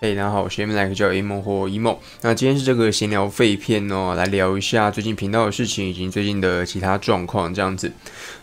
嘿，大家好，我是 M l 个叫 e A 梦或 emo，那今天是这个闲聊废片哦，来聊一下最近频道的事情以及最近的其他状况这样子。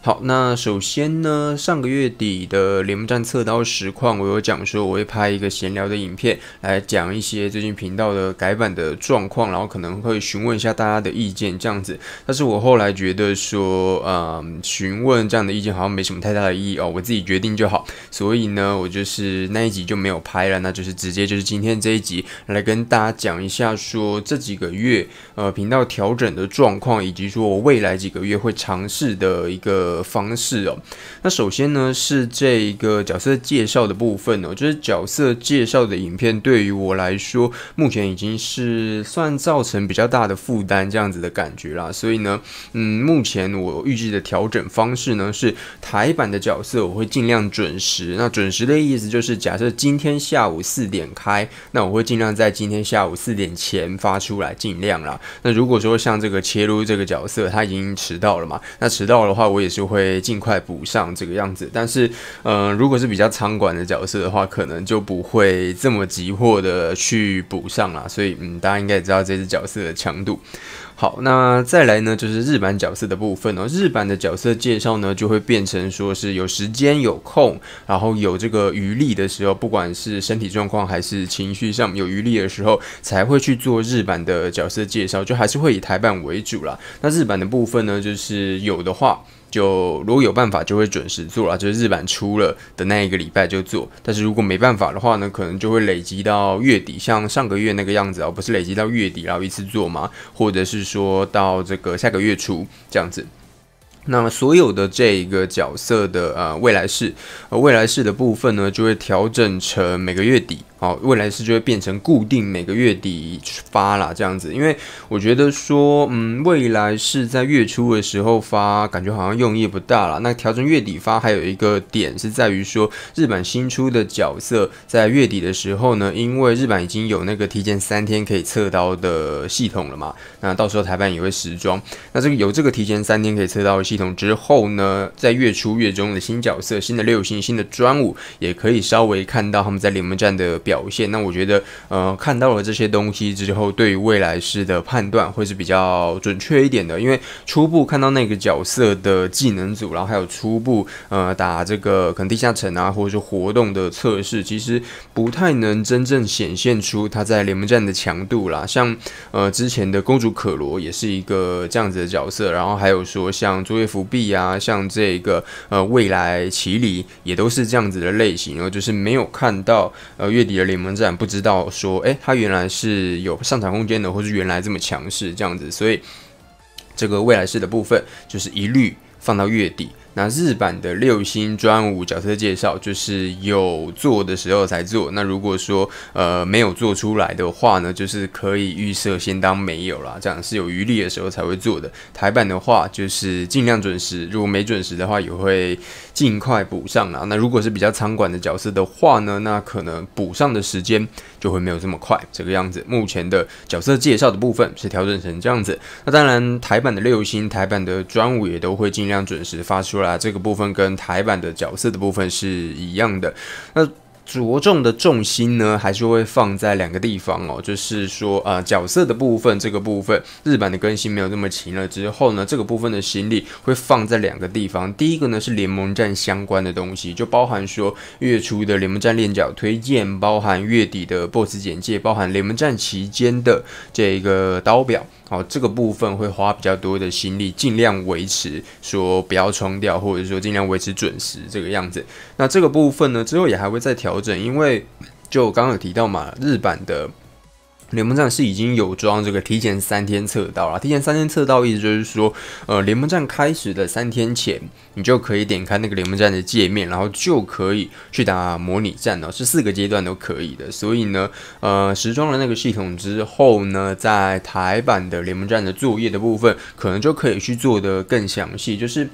好，那首先呢，上个月底的联盟站测刀实况，我有讲说我会拍一个闲聊的影片来讲一些最近频道的改版的状况，然后可能会询问一下大家的意见这样子。但是我后来觉得说，嗯，询问这样的意见好像没什么太大的意义哦，我自己决定就好。所以呢，我就是那一集就没有拍了，那就是直接就是。今天这一集来跟大家讲一下，说这几个月呃频道调整的状况，以及说我未来几个月会尝试的一个方式哦。那首先呢是这一个角色介绍的部分哦，就是角色介绍的影片对于我来说目前已经是算造成比较大的负担这样子的感觉啦。所以呢，嗯，目前我预计的调整方式呢是台版的角色我会尽量准时。那准时的意思就是假设今天下午四点开。那我会尽量在今天下午四点前发出来，尽量啦。那如果说像这个切入这个角色，他已经迟到了嘛，那迟到的话，我也是会尽快补上这个样子。但是，嗯，如果是比较仓管的角色的话，可能就不会这么急迫的去补上了。所以，嗯，大家应该也知道这只角色的强度。好，那再来呢，就是日版角色的部分哦。日版的角色介绍呢，就会变成说是有时间有空，然后有这个余力的时候，不管是身体状况还是。情绪上有余力的时候，才会去做日版的角色介绍，就还是会以台版为主啦。那日版的部分呢，就是有的话，就如果有办法就会准时做了，就是日版出了的那一个礼拜就做。但是如果没办法的话呢，可能就会累积到月底，像上个月那个样子啊，不是累积到月底然后一次做吗？或者是说到这个下个月初这样子。那所有的这一个角色的呃未来式，呃未来式的部分呢，就会调整成每个月底，好，未来式就会变成固定每个月底发啦，这样子。因为我觉得说，嗯，未来是在月初的时候发，感觉好像用意不大了。那调整月底发，还有一个点是在于说，日版新出的角色在月底的时候呢，因为日版已经有那个提前三天可以测刀的系统了嘛，那到时候台版也会时装。那这个有这个提前三天可以测刀系。系统之后呢，在月初、月中的新角色、新的六星、新的专武，也可以稍微看到他们在联盟战的表现。那我觉得，呃，看到了这些东西之后，对于未来式的判断会是比较准确一点的。因为初步看到那个角色的技能组，然后还有初步，呃，打这个可能地下城啊，或者是活动的测试，其实不太能真正显现出他在联盟战的强度啦。像，呃，之前的公主可罗也是一个这样子的角色，然后还有说像昨福币啊，像这个呃，未来麒里也都是这样子的类型然后就是没有看到呃月底的联盟战，不知道说哎，它原来是有上涨空间的，或是原来这么强势这样子，所以这个未来式的部分就是一律放到月底。那日版的六星专武角色介绍就是有做的时候才做。那如果说呃没有做出来的话呢，就是可以预设先当没有啦。这样是有余力的时候才会做的。台版的话就是尽量准时，如果没准时的话也会尽快补上啦。那如果是比较仓管的角色的话呢，那可能补上的时间就会没有这么快。这个样子，目前的角色介绍的部分是调整成这样子。那当然台版的六星台版的专武也都会尽量准时发出来。啊，这个部分跟台版的角色的部分是一样的。那。着重的重心呢，还是会放在两个地方哦，就是说啊，角色的部分这个部分，日版的更新没有那么勤了之后呢，这个部分的心力会放在两个地方，第一个呢是联盟战相关的东西，就包含说月初的联盟战练脚推荐，包含月底的 boss 简介，包含联盟战期间的这个刀表哦，这个部分会花比较多的心力，尽量维持说不要冲掉，或者说尽量维持准时这个样子。那这个部分呢，之后也还会再调。调整，因为就刚刚有提到嘛，日版的联盟战是已经有装这个提前三天测到了。提前三天测到意思就是说，呃，联盟战开始的三天前，你就可以点开那个联盟战的界面，然后就可以去打模拟战哦，是四个阶段都可以的。所以呢，呃，实装了那个系统之后呢，在台版的联盟战的作业的部分，可能就可以去做的更详细，就是。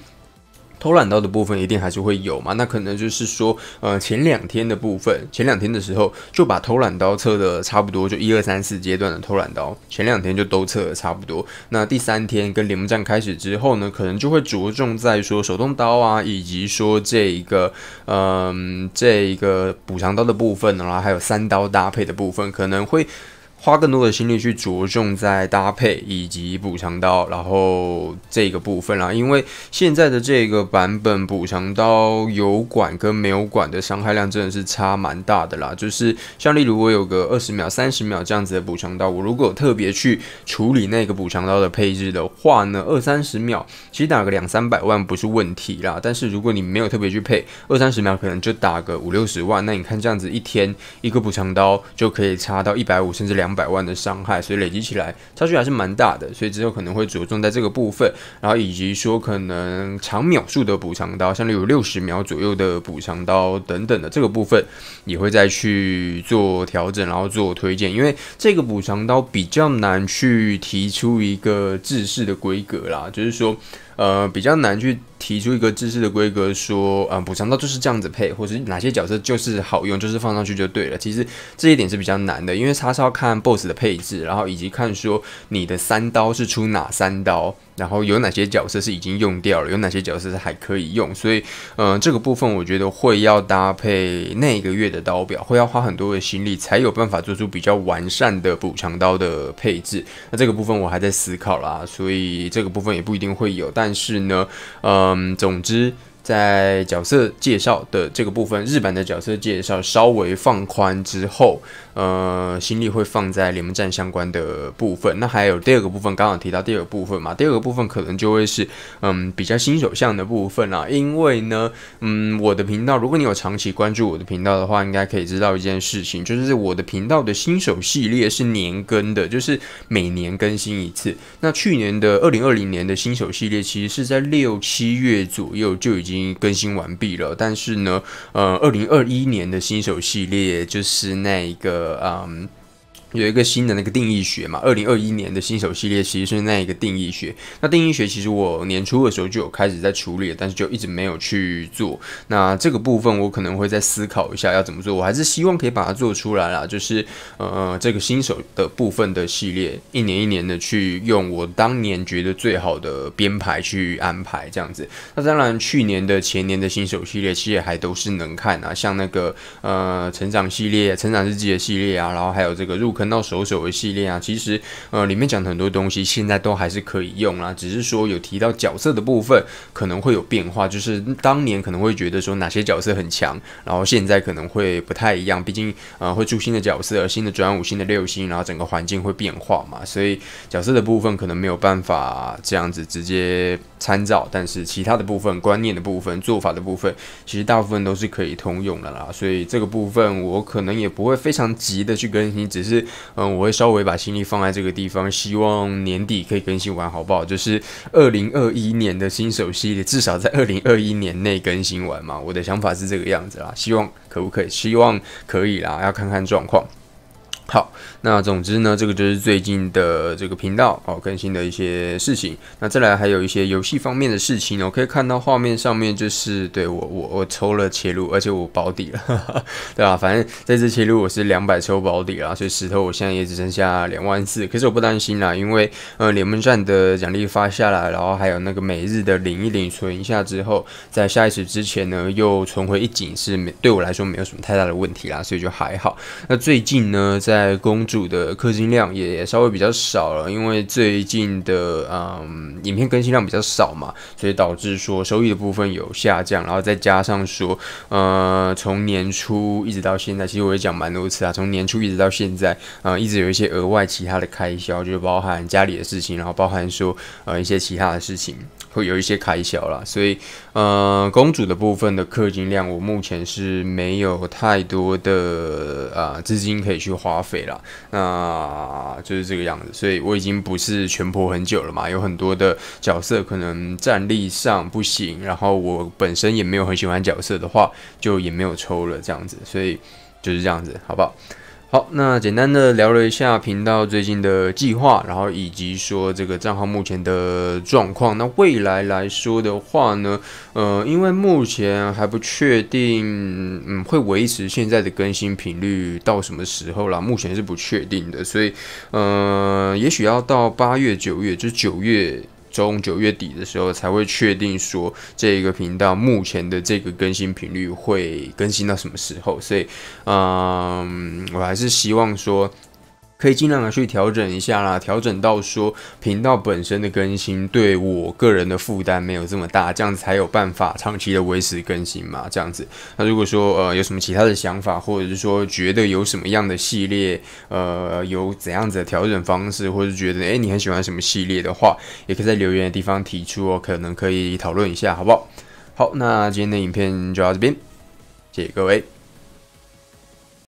偷懒刀的部分一定还是会有嘛？那可能就是说，呃，前两天的部分，前两天的时候就把偷懒刀测的差不多，就一二三四阶段的偷懒刀，前两天就都测的差不多。那第三天跟联盟战开始之后呢，可能就会着重在说手动刀啊，以及说这一个，嗯，这一个补偿刀的部分，然后还有三刀搭配的部分，可能会。花更多的心力去着重在搭配以及补偿刀，然后这个部分啦，因为现在的这个版本补偿刀有管跟没有管的伤害量真的是差蛮大的啦。就是像例如我有个二十秒、三十秒这样子的补偿刀，我如果特别去处理那个补偿刀的配置的话呢，二三十秒其实打个两三百万不是问题啦。但是如果你没有特别去配，二三十秒可能就打个五六十万。那你看这样子一天一个补偿刀就可以差到一百五甚至两。百万的伤害，所以累积起来差距还是蛮大的，所以之后可能会着重在这个部分，然后以及说可能长秒数的补偿刀，像有六十秒左右的补偿刀等等的这个部分，也会再去做调整，然后做推荐，因为这个补偿刀比较难去提出一个制式的规格啦，就是说。呃，比较难去提出一个知识的规格，说，呃，补偿到就是这样子配，或是哪些角色就是好用，就是放上去就对了。其实这一点是比较难的，因为它是要看 BOSS 的配置，然后以及看说你的三刀是出哪三刀。然后有哪些角色是已经用掉了？有哪些角色是还可以用？所以，嗯，这个部分我觉得会要搭配那个月的刀表，会要花很多的心力才有办法做出比较完善的补强刀的配置。那这个部分我还在思考啦，所以这个部分也不一定会有。但是呢，嗯，总之。在角色介绍的这个部分，日版的角色介绍稍微放宽之后，呃，心力会放在联盟战相关的部分。那还有第二个部分，刚刚提到第二个部分嘛？第二个部分可能就会是嗯，比较新手向的部分啦。因为呢，嗯，我的频道，如果你有长期关注我的频道的话，应该可以知道一件事情，就是我的频道的新手系列是年更的，就是每年更新一次。那去年的二零二零年的新手系列，其实是在六七月左右就已经。已经更新完毕了，但是呢，呃，二零二一年的新手系列就是那一个，嗯。有一个新的那个定义学嘛？二零二一年的新手系列其实是那一个定义学。那定义学其实我年初的时候就有开始在处理，但是就一直没有去做。那这个部分我可能会再思考一下要怎么做。我还是希望可以把它做出来啦，就是呃这个新手的部分的系列，一年一年的去用我当年觉得最好的编排去安排这样子。那当然去年的前年的新手系列其实还都是能看啊，像那个呃成长系列、成长日记的系列啊，然后还有这个入到手手的系列啊，其实呃里面讲的很多东西现在都还是可以用啦，只是说有提到角色的部分可能会有变化，就是当年可能会觉得说哪些角色很强，然后现在可能会不太一样，毕竟呃会出新的角色，新的转五星的六星，然后整个环境会变化嘛，所以角色的部分可能没有办法这样子直接参照，但是其他的部分观念的部分做法的部分，其实大部分都是可以通用的啦，所以这个部分我可能也不会非常急的去更新，只是。嗯，我会稍微把心力放在这个地方，希望年底可以更新完，好不好？就是二零二一年的新手系列，至少在二零二一年内更新完嘛。我的想法是这个样子啦，希望可不可以？希望可以啦，要看看状况。好，那总之呢，这个就是最近的这个频道哦更新的一些事情。那再来还有一些游戏方面的事情，我可以看到画面上面就是对我我我抽了切入，而且我保底了，对吧？反正在这切入我是两百抽保底啦，所以石头我现在也只剩下两万四，可是我不担心啦，因为呃联盟战的奖励发下来，然后还有那个每日的领一领存一下之后，在下一次之前呢又存回一井，是没对我来说没有什么太大的问题啦，所以就还好。那最近呢在。在公主的氪金量也稍微比较少了，因为最近的嗯影片更新量比较少嘛，所以导致说收益的部分有下降，然后再加上说呃从年初一直到现在，其实我也讲蛮多次啊，从年初一直到现在啊一直有一些额外其他的开销，就是包含家里的事情，然后包含说呃一些其他的事情会有一些开销啦，所以呃公主的部分的氪金量我目前是没有太多的啊资金可以去花。费了，那就是这个样子，所以我已经不是全破很久了嘛，有很多的角色可能战力上不行，然后我本身也没有很喜欢角色的话，就也没有抽了这样子，所以就是这样子，好不好？好，那简单的聊了一下频道最近的计划，然后以及说这个账号目前的状况。那未来来说的话呢，呃，因为目前还不确定，嗯，会维持现在的更新频率到什么时候啦，目前是不确定的，所以，呃，也许要到八月、九月，就是九月。中九月底的时候才会确定说这个频道目前的这个更新频率会更新到什么时候，所以，嗯，我还是希望说。可以尽量的去调整一下啦，调整到说频道本身的更新对我个人的负担没有这么大，这样子才有办法长期的维持更新嘛。这样子，那如果说呃有什么其他的想法，或者是说觉得有什么样的系列，呃有怎样子的调整方式，或者是觉得诶你很喜欢什么系列的话，也可以在留言的地方提出哦，可能可以讨论一下，好不好？好，那今天的影片就到这边，谢谢各位。